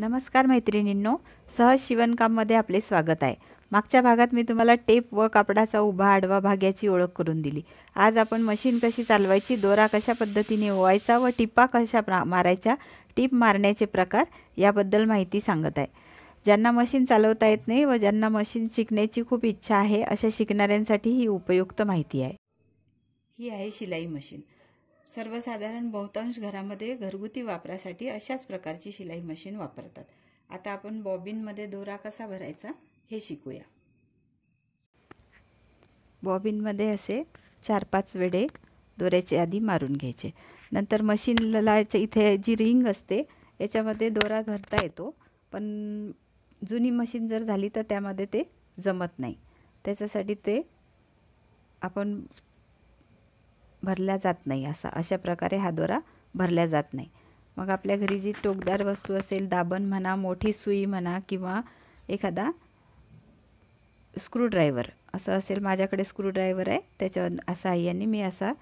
नमस्कार मैत्रिणींनो सहज शिवणकाममध्ये आपले स्वागत आहे मागच्या भागात मी तुम्हाला टेप व कापडाचा उभा आडवा भाग्याची ओळख करून दिली आज आपण मशीन कशी चालवायची दोरा कशा पद्धतीने ओवायचा व टिपा कशा मारायच्या टीप मारण्याचे प्रकार याबद्दल माहिती सांगत आहे ज्यांना मशीन चालवता येत नाही व ज्यांना मशीन शिकण्याची खूप इच्छा आहे अशा शिकणाऱ्यांसाठी ही उपयुक्त माहिती आहे ही आहे शिलाई मशीन सर्वसाधारण बहुतांश घरामध्ये घरगुती वापरासाठी अशाच प्रकारची शिलाई मशीन वापरतात आता आपण बॉबिनमध्ये दोरा कसा भरायचा हे शिकूया बॉबिनमध्ये असे चार पाच वेळे दोऱ्याचे आधी मारून घ्यायचे नंतर मशीनला इथे जी रिंग असते याच्यामध्ये दोरा भरता येतो पण जुनी मशीन जर झाली तर त्यामध्ये ते जमत नाही त्याच्यासाठी ते आपण भरल्या जात नाही असा अशा प्रकारे हा दोरा भरला जात नाही मग आपल्या घरी जी टोकदार वस्तू असेल दाबण म्हणा मोठी सुई म्हणा किंवा एखादा स्क्रूड्रायव्हर असं असेल माझ्याकडे स्क्रूड्रायव्हर आहे त्याच्या यांनी मी असा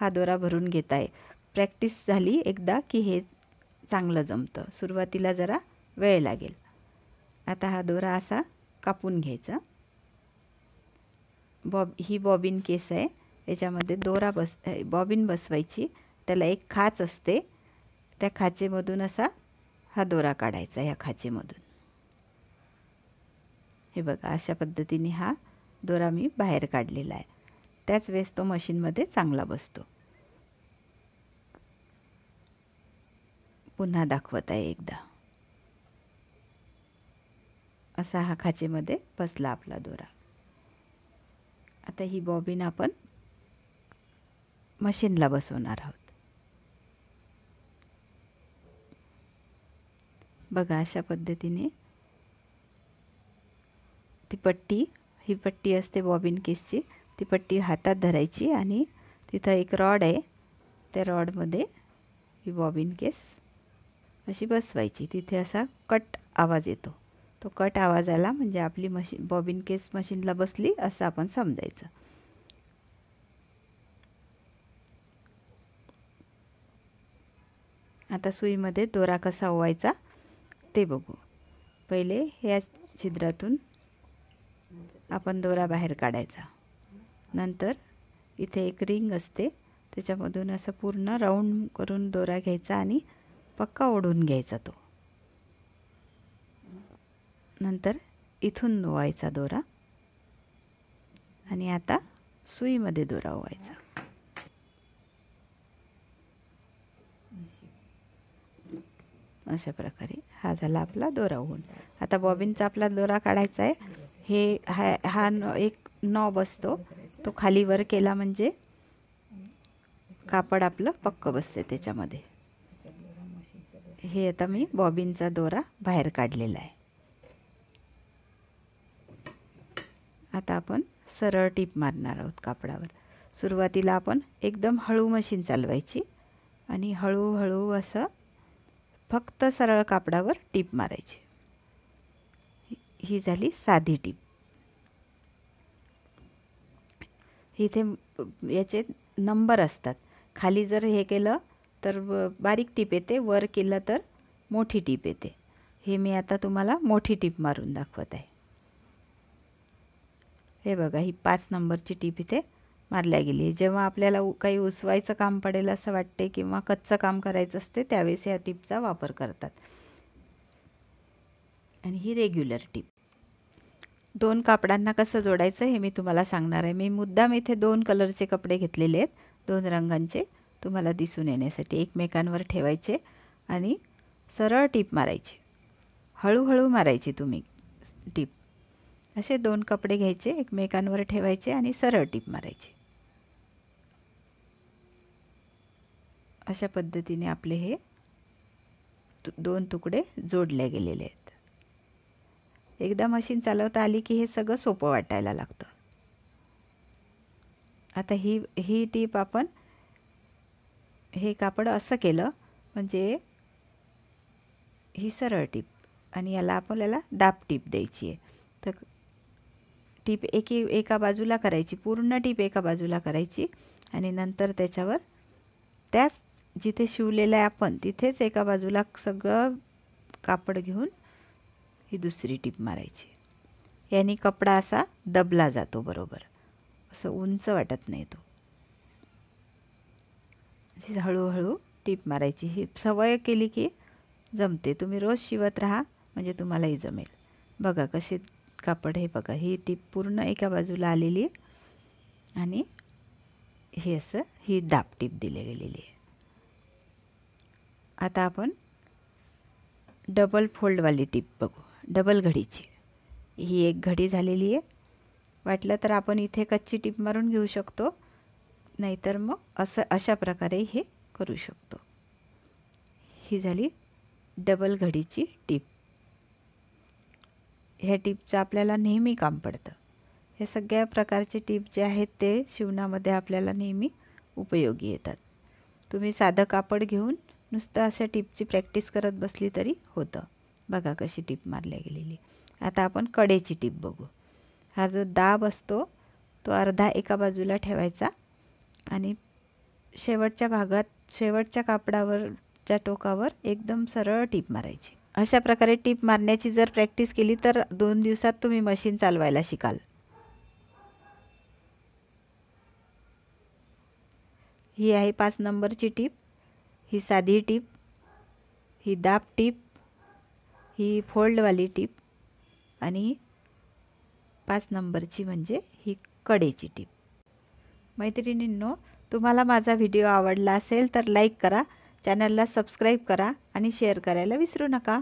हा दोरा भरून घेत आहे प्रॅक्टिस झाली एकदा की हे चांगलं जमतं सुरुवातीला जरा वेळ लागेल आता हा दोरा असा कापून घ्यायचा बॉब ही बॉबिन केस आहे याच्यामध्ये दोरा बस बॉबिन बसवायची त्याला एक खाच असते त्या खाचेमधून असा हा दोरा काढायचा ह्या खाचेमधून हे बघा अशा पद्धतीने हा दोरा मी बाहेर काढलेला आहे त्याच वेळेस तो मशीनमध्ये चांगला बसतो पुन्हा दाखवत आहे एकदा असा हा खाचेमध्ये बसला आपला दोरा आता ही बॉबीन आपण मशीनला बसवणार आहोत बघा अशा पद्धतीने ती पट्टी ही पट्टी असते बॉबिन केसची ती पट्टी हातात धरायची आणि तिथं एक रॉड आहे त्या रॉडमध्ये ही बॉबिन केस अशी बसवायची तिथे असा कट आवाज येतो तो कट आवाजाला म्हणजे आपली मशीन बॉबिन केस मशीनला बसली असं आपण समजायचं आता सुईमध्ये दोरा कसा ओवायचा ते बघू पहिले या छिद्रातून आपण दोरा बाहेर काढायचा नंतर इथे एक रिंग असते त्याच्यामधून असं पूर्ण राऊंड करून दोरा घ्यायचा आणि पक्का ओढून घ्यायचा तो नंतर इथून ओवायचा दोरा आणि आता सुईमध्ये दोरा ओवायचा अशा प्रकारे हा झाला आपला दोरा होऊन आता बॉबिनचा आपला दोरा काढायचा आहे हे हा हा एक नॉब असतो तो खाली वर केला म्हणजे कापड आपलं पक्क बसते त्याच्यामध्ये हे आता मी बॉबिनचा दोरा बाहेर काढलेला आहे आता आपण सरळ टीप मारणार आहोत कापडावर सुरुवातीला आपण एकदम हळू मशीन चालवायची आणि हळूहळू असं फक्त सरळ कापडावर टीप मारायची ही झाली साधी टीप इथे याचे नंबर असतात खाली जर हे केलं तर बारीक टीप येते वर केलं तर मोठी टीप येते हे मी आता तुम्हाला मोठी टीप मारून दाखवत आहे हे बघा ही पाच नंबरची टीप इथे मारल्या गेली जेव्हा आपल्याला काही उसवायचं काम पडेल असं वाटते किंवा कच्चं काम करायचं असते त्यावेळेस या टिपचा वापर करतात आणि ही रेग्युलर टिप दोन कापडांना कसं जोडायचं हे मी तुम्हाला सांगणार आहे मी मुद्दाम इथे दोन कलरचे कपडे घेतलेले आहेत दोन रंगांचे तुम्हाला दिसून येण्यासाठी एकमेकांवर ठेवायचे आणि सरळ टीप मारायची हळूहळू मारायची तुम्ही टीप असे दोन कपडे घ्यायचे एकमेकांवर ठेवायचे आणि सरळ टीप मारायची अशा पद्धतीने आपले हे तु दोन तुकडे जोडले गेलेले आहेत एकदा मशीन चालवता आली की हे सगळं सोपं वाटायला लागतं आता ही ही टीप आपण हे कापड असं केलं म्हणजे ही सरळ टीप आणि याला आपल्याला दाब टीप द्यायची आहे तर टीप एकी एका बाजूला करायची पूर्ण टीप एका बाजूला करायची आणि नंतर त्याच्यावर त्याच जिथे शिवलेलं आहे आपण तिथेच एका बाजूला सगळं कापड घेऊन ही दुसरी टीप मारायची यानी कपडा असा दबला जातो बरोबर असं उंच वाटत नाही तो हळूहळू टीप मारायची ही सवय केली की जमते तुम्ही रोज शिवत राहा म्हणजे तुम्हालाही जमेल बघा कसे कापड हे बघा ही टीप पूर्ण एका बाजूला आलेली आहे आणि हे असं ही टीप दिली गेलेली आहे आता आपण डबल फोल्डवाली टीप बघू डबल घडीची ही एक घडी झालेली आहे वाटलं तर आपण इथे कच्ची टीप मारून घेऊ शकतो नाहीतर मग असं अशा प्रकारे हे करू शकतो ही झाली डबल घडीची टीप ह्या टिपचं आपल्याला नेहमी काम पडतं हे सगळ्या प्रकारचे टिप जे आहेत ते शिवणामध्ये आपल्याला नेहमी उपयोगी येतात तुम्ही साधं कापड घेऊन नुसतं अशा टिपची प्रॅक्टिस करत बसली तरी होतं बघा कशी टीप मारल्या गेलेली आता आपण कडेची टीप बघू हा जो दाब असतो तो अर्धा एका बाजूला ठेवायचा आणि शेवटच्या भागात शेवटच्या कापडावरच्या टोकावर एकदम सरळ टीप मारायची अशा प्रकारे टीप मारण्याची जर प्रॅक्टिस केली तर दोन दिवसात तुम्ही मशीन चालवायला शिकाल ही आहे पाच नंबरची टीप ही साधी टीप ही दाब टीप ही फोल्डवाली टीप आणि पाच नंबरची म्हणजे ही कडेची टीप मैत्रिणींनो तुम्हाला माझा व्हिडिओ आवडला असेल तर लाईक करा चॅनलला सबस्क्राईब करा आणि शेअर करायला विसरू नका